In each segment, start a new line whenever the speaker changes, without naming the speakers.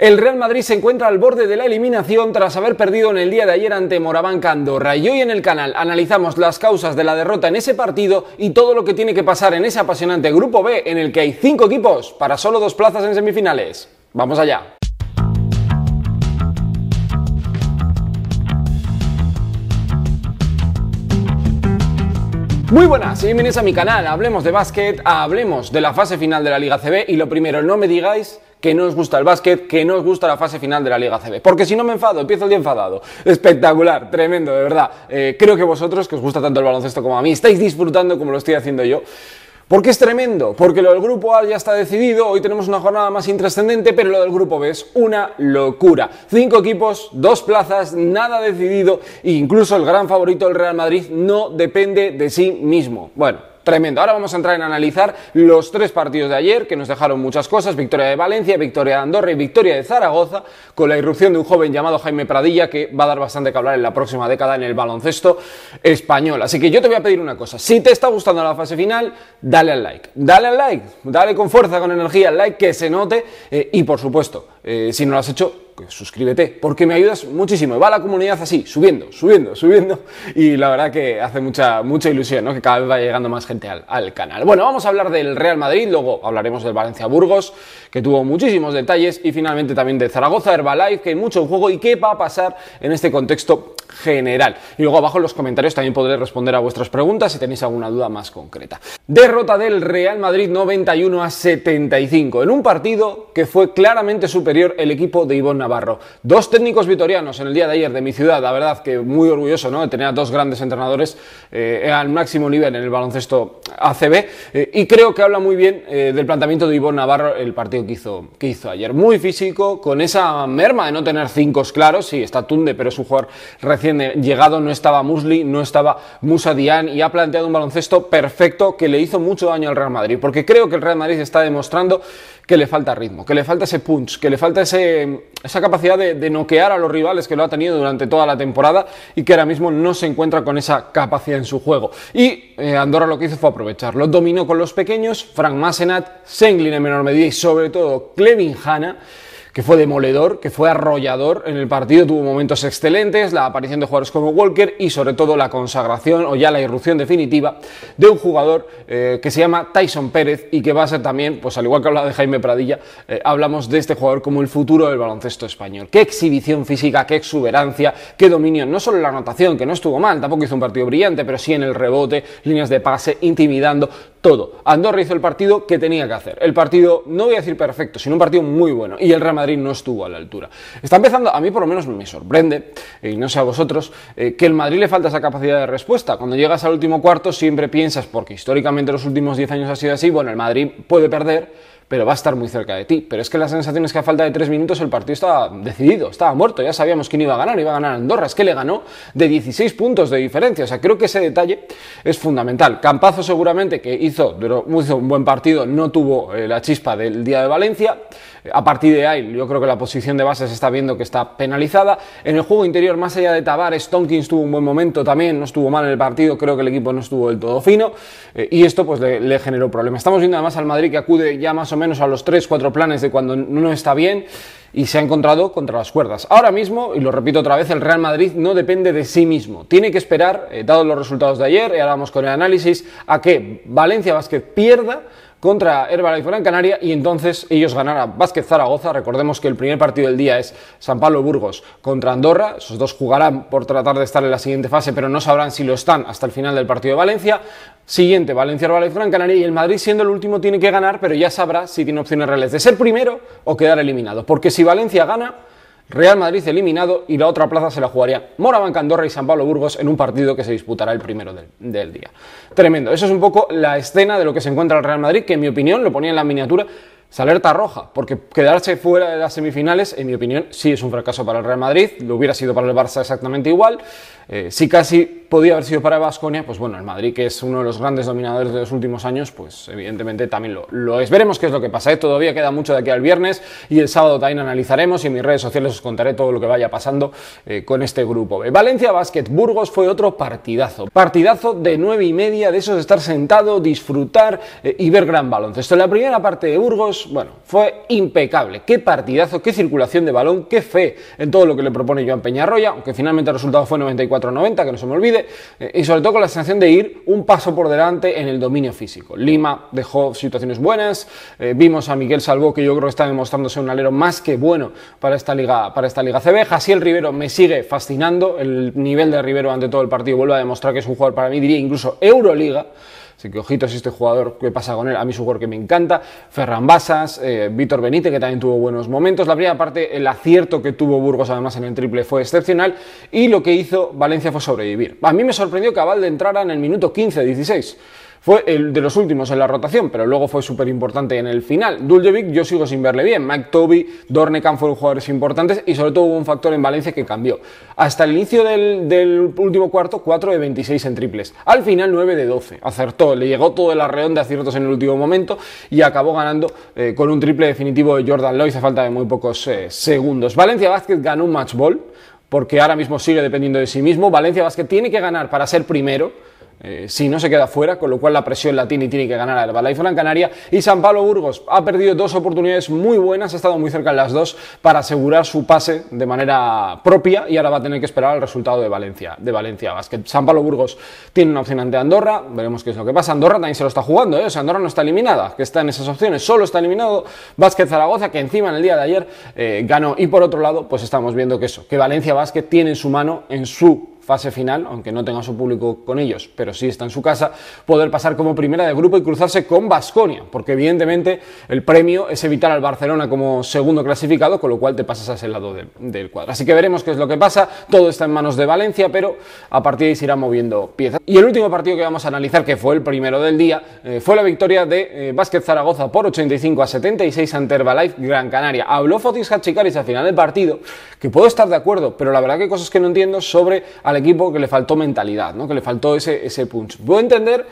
El Real Madrid se encuentra al borde de la eliminación tras haber perdido en el día de ayer ante Moraván Andorra y hoy en el canal analizamos las causas de la derrota en ese partido y todo lo que tiene que pasar en ese apasionante grupo B en el que hay cinco equipos para solo dos plazas en semifinales. Vamos allá. Muy buenas bienvenidos a mi canal. Hablemos de básquet, hablemos de la fase final de la Liga CB y lo primero, no me digáis que no os gusta el básquet, que no os gusta la fase final de la Liga CB. Porque si no me enfado, empiezo el día enfadado. Espectacular, tremendo, de verdad. Eh, creo que vosotros, que os gusta tanto el baloncesto como a mí, estáis disfrutando como lo estoy haciendo yo. Porque es tremendo, porque lo del grupo A ya está decidido, hoy tenemos una jornada más intrascendente, pero lo del grupo B es una locura. Cinco equipos, dos plazas, nada decidido, e incluso el gran favorito, el Real Madrid, no depende de sí mismo. Bueno, tremendo. Ahora vamos a entrar en analizar los tres partidos de ayer que nos dejaron muchas cosas. Victoria de Valencia, victoria de Andorra y victoria de Zaragoza con la irrupción de un joven llamado Jaime Pradilla que va a dar bastante que hablar en la próxima década en el baloncesto español. Así que yo te voy a pedir una cosa. Si te está gustando la fase final, dale al like. Dale al like. Dale con fuerza, con energía al like, que se note. Eh, y por supuesto, eh, si no lo has hecho, suscríbete, porque me ayudas muchísimo. y Va la comunidad así, subiendo, subiendo, subiendo. Y la verdad que hace mucha, mucha ilusión, ¿no? Que cada vez va llegando más gente al, al canal. Bueno, vamos a hablar del Real Madrid, luego hablaremos del Valencia Burgos, que tuvo muchísimos detalles, y finalmente también de Zaragoza, Herbalife, que hay mucho juego y qué va a pasar en este contexto general. Y luego abajo en los comentarios también podré responder a vuestras preguntas si tenéis alguna duda más concreta. Derrota del Real Madrid 91 a 75 en un partido que fue claramente superior el equipo de Ivonne barro. Dos técnicos vitorianos en el día de ayer de mi ciudad, la verdad que muy orgulloso ¿no? de tener a dos grandes entrenadores eh, al máximo nivel en el baloncesto ACB eh, y creo que habla muy bien eh, del planteamiento de Ivonne Navarro el partido que hizo, que hizo ayer. Muy físico, con esa merma de no tener cinco claros, sí, está Tunde, pero es un jugador recién eh, llegado, no estaba Musli, no estaba Musa y ha planteado un baloncesto perfecto que le hizo mucho daño al Real Madrid, porque creo que el Real Madrid está demostrando que le falta ritmo, que le falta ese punch, que le falta ese, esa capacidad de, noquear a los rivales que lo ha tenido durante toda la temporada y que ahora mismo no se encuentra con esa capacidad en su juego. Y Andorra lo que hizo fue aprovechar dominó con los pequeños, Frank Massenat, Senglin en menor medida y sobre todo Clevin Hanna que fue demoledor, que fue arrollador en el partido, tuvo momentos excelentes, la aparición de jugadores como Walker y sobre todo la consagración o ya la irrupción definitiva de un jugador eh, que se llama Tyson Pérez y que va a ser también, pues al igual que hablaba de Jaime Pradilla, eh, hablamos de este jugador como el futuro del baloncesto español. Qué exhibición física, qué exuberancia, qué dominio, no solo en la anotación, que no estuvo mal, tampoco hizo un partido brillante, pero sí en el rebote, líneas de pase, intimidando, todo. Andorra hizo el partido que tenía que hacer. El partido, no voy a decir perfecto, sino un partido muy bueno. Y el Real Madrid no estuvo a la altura. Está empezando, a mí por lo menos me sorprende, y no sé a vosotros, eh, que el Madrid le falta esa capacidad de respuesta. Cuando llegas al último cuarto siempre piensas, porque históricamente los últimos 10 años ha sido así, bueno, el Madrid puede perder, pero va a estar muy cerca de ti. Pero es que la sensación es que a falta de tres minutos el partido estaba decidido, estaba muerto, ya sabíamos quién iba a ganar, iba a ganar Andorra, es que le ganó de 16 puntos de diferencia, o sea, creo que ese detalle es fundamental. Campazo seguramente que hizo, un buen partido, no tuvo eh, la chispa del día de Valencia, eh, a partir de ahí yo creo que la posición de base se está viendo que está penalizada. En el juego interior, más allá de Tavares, Stonkins tuvo un buen momento también, no estuvo mal en el partido, creo que el equipo no estuvo del todo fino, eh, y esto pues le, generó problemas. Estamos viendo además al Madrid que acude ya más o menos menos a los 3, 4 planes de cuando uno está bien y se ha encontrado contra las cuerdas. Ahora mismo, y lo repito otra vez, el Real Madrid no depende de sí mismo. Tiene que esperar, eh, dados los resultados de ayer, y ahora vamos con el análisis, a que Valencia Vázquez pierda contra Herbalife Gran Canaria y entonces ellos ganarán Vázquez Zaragoza. Recordemos que el primer partido del día es San Pablo Burgos contra Andorra. Esos dos jugarán por tratar de estar en la siguiente fase, pero no sabrán si lo están hasta el final del partido de Valencia. Siguiente, Valencia Herbalife Gran Canaria y el Madrid siendo el último tiene que ganar, pero ya sabrá si tiene opciones reales de ser primero o quedar eliminado. Porque si Valencia gana, Real Madrid eliminado y la otra plaza se la jugaría Moraban Candorra y San Pablo Burgos en un partido que se disputará el primero del, día. Tremendo. Eso es un poco la escena de lo que se encuentra el Real Madrid, que en mi opinión lo ponía en la miniatura alerta roja, porque quedarse fuera de las semifinales, en mi opinión, sí es un fracaso para el Real Madrid, lo hubiera sido para el Barça exactamente igual, eh, sí casi podía haber sido para Vasconia, pues bueno, el Madrid, que es uno de los grandes dominadores de los últimos años, pues evidentemente también lo, es. Veremos qué es lo que pasa. ¿eh? Todavía queda mucho de aquí al viernes y el sábado también analizaremos y en mis redes sociales os contaré todo lo que vaya pasando eh, con este grupo Valencia Basket Burgos fue otro partidazo. Partidazo de nueve y media, de esos de estar sentado, disfrutar eh, y ver gran baloncesto. La primera parte de Burgos, bueno, fue impecable. Qué partidazo, qué circulación de balón, qué fe en todo lo que le propone Joan Peñarroya, aunque finalmente el resultado fue 94-90, que no se me olvide. Eh, y sobre todo con la sensación de ir un paso por delante en el dominio físico. Lima dejó situaciones buenas, eh, vimos a Miguel Salvo que yo creo que está demostrándose un alero más que bueno para esta liga, para esta liga CB. el Rivero me sigue fascinando, el nivel de Rivero ante todo el partido vuelve a demostrar que es un jugador para mí, diría incluso Euroliga. Así que ojitos este jugador, qué pasa con él. A mí su jugador que me encanta. Ferran Basas, eh, Víctor Benítez, que también tuvo buenos momentos. La primera parte, el acierto que tuvo Burgos además en el triple fue excepcional. Y lo que hizo Valencia fue sobrevivir. A mí me sorprendió que Valde entrara en el minuto 15-16. Fue el de los últimos en la rotación, pero luego fue súper importante en el final. Duljevic yo sigo sin verle bien. Mike Toby, Dornekamp fueron jugadores importantes y sobre todo hubo un factor en Valencia que cambió. Hasta el inicio del, último cuarto, 4 de 26 en triples. Al final 9 de 12. Acertó, le llegó todo el arreón de aciertos en el último momento y acabó ganando eh, con un triple definitivo de Jordan Lloyd, a falta de muy pocos eh, segundos. Valencia Vázquez ganó un match ball porque ahora mismo sigue dependiendo de sí mismo. Valencia Vázquez tiene que ganar para ser primero eh, si no se queda fuera, con lo cual la presión la tiene y tiene que ganar a Herbalife Canaria. Y San Pablo Burgos ha perdido dos oportunidades muy buenas, ha estado muy cerca en las dos para asegurar su pase de manera propia y ahora va a tener que esperar al resultado de Valencia, de Valencia Basket. San Pablo Burgos tiene una opción ante Andorra, veremos qué es lo que pasa. Andorra también se lo está jugando, ¿eh? Andorra no está eliminada, que está en esas opciones, solo está eliminado Vázquez Zaragoza, que encima en el día de ayer eh, ganó. Y por otro lado, pues estamos viendo que eso, que Valencia Vázquez tiene en su mano, en su fase final, aunque no tenga su público con ellos, pero sí está en su casa, poder pasar como primera de grupo y cruzarse con Basconia, porque evidentemente el premio es evitar al Barcelona como segundo clasificado, con lo cual te pasas a ese lado del cuadro. Así que veremos qué es lo que pasa, todo está en manos de Valencia, pero a partir de ahí se irán moviendo piezas. Y el último partido que vamos a analizar, que fue el primero del día, eh, fue la victoria de eh, Vázquez Zaragoza por 85 a 76 ante Herbalife Gran Canaria. Habló Fotis Hachikaris al final del partido, que puedo estar de acuerdo, pero la verdad que hay cosas que no entiendo sobre al equipo que le faltó mentalidad, ¿no? que le faltó ese, ese punch. a entender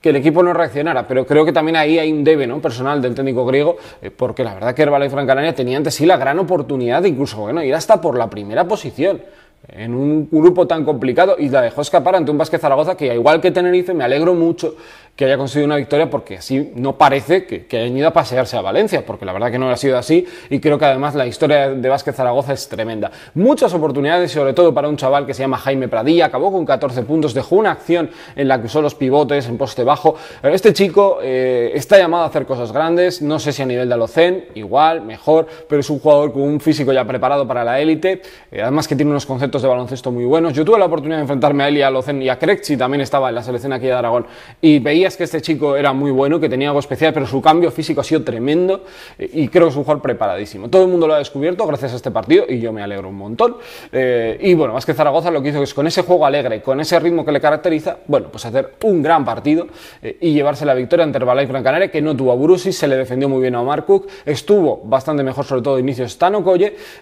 que el equipo no reaccionara, pero creo que también ahí hay un debe personal del técnico griego, eh, porque la verdad que el Gran Canaria tenía ante sí la gran oportunidad incluso bueno, ir hasta por la primera posición en un grupo tan complicado y la dejó escapar ante un Vázquez Zaragoza que, igual que Tenerife, me alegro mucho que haya conseguido una victoria porque así no parece que, que, hayan ido a pasearse a Valencia, porque la verdad que no ha sido así y creo que además la historia de Vázquez Zaragoza es tremenda. Muchas oportunidades, sobre todo para un chaval que se llama Jaime Pradilla, acabó con 14 puntos, dejó una acción en la que usó los pivotes en poste bajo. Este chico eh, está llamado a hacer cosas grandes, no sé si a nivel de Alocen, igual, mejor, pero es un jugador con un físico ya preparado para la élite, eh, además que tiene unos conceptos de baloncesto muy buenos. Yo tuve la oportunidad de enfrentarme a él y a Lozen y a Krejci, también estaba en la selección aquí de Aragón, y veías que este chico era muy bueno, que tenía algo especial, pero su cambio físico ha sido tremendo y creo que es un jugador preparadísimo. Todo el mundo lo ha descubierto gracias a este partido y yo me alegro un montón. Eh, y bueno, más que Zaragoza lo que hizo es con ese juego alegre, con ese ritmo que le caracteriza, bueno, pues hacer un gran partido eh, y llevarse la victoria ante Herbalife Gran Canaria, que no tuvo a Burusi, se le defendió muy bien a Omar Cook, estuvo bastante mejor sobre todo de inicio Stano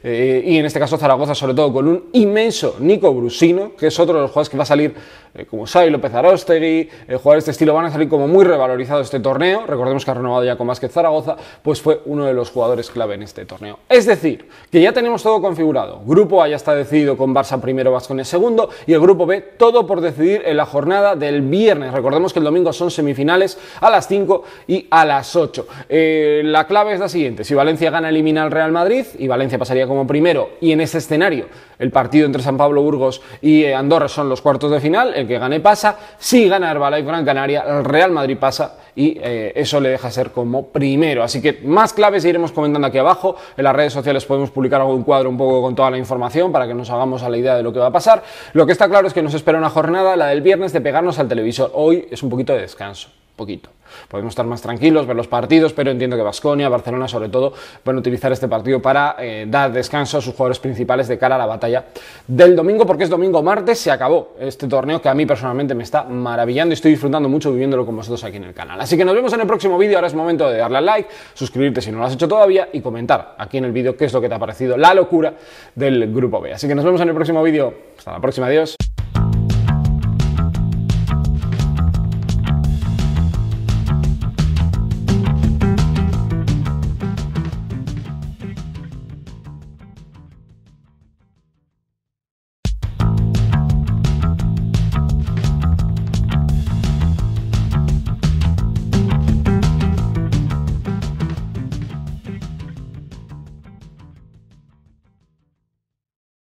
eh, y en este caso Zaragoza sobre todo con un inmenso Nico Brusino, que es otro de los jugadores que va a salir eh, como sabe, López Arostegui, eh, jugadores de este estilo van a salir como muy revalorizados este torneo, recordemos que ha renovado ya con Vázquez Zaragoza, pues fue uno de los jugadores clave en este torneo. Es decir, que ya tenemos todo configurado, grupo A ya está decidido con Barça primero, Vascones segundo, y el grupo B todo por decidir en la jornada del viernes, recordemos que el domingo son semifinales a las 5 y a las 8. Eh, la clave es la siguiente, si Valencia gana elimina al Real Madrid, y Valencia pasaría como primero, y en ese escenario el partido entre San Pablo Burgos y eh, Andorra son los cuartos de final, el que gane pasa, si gana Herbalife Gran Canaria, el Real Madrid pasa y eh, eso le deja ser como primero. Así que más claves iremos comentando aquí abajo, en las redes sociales podemos publicar algún cuadro un poco con toda la información para que nos hagamos a la idea de lo que va a pasar. Lo que está claro es que nos espera una jornada, la del viernes, de pegarnos al televisor. Hoy es un poquito de descanso poquito. Podemos estar más tranquilos, ver los partidos, pero entiendo que Vasconia, Barcelona sobre todo, van a utilizar este partido para eh, dar descanso a sus jugadores principales de cara a la batalla del domingo, porque es domingo martes, se acabó este torneo que a mí personalmente me está maravillando y estoy disfrutando mucho viviéndolo con vosotros aquí en el canal. Así que nos vemos en el próximo vídeo, ahora es momento de darle al like, suscribirte si no lo has hecho todavía y comentar aquí en el vídeo qué es lo que te ha parecido la locura del grupo B. Así que nos vemos en el próximo vídeo, hasta la próxima, adiós.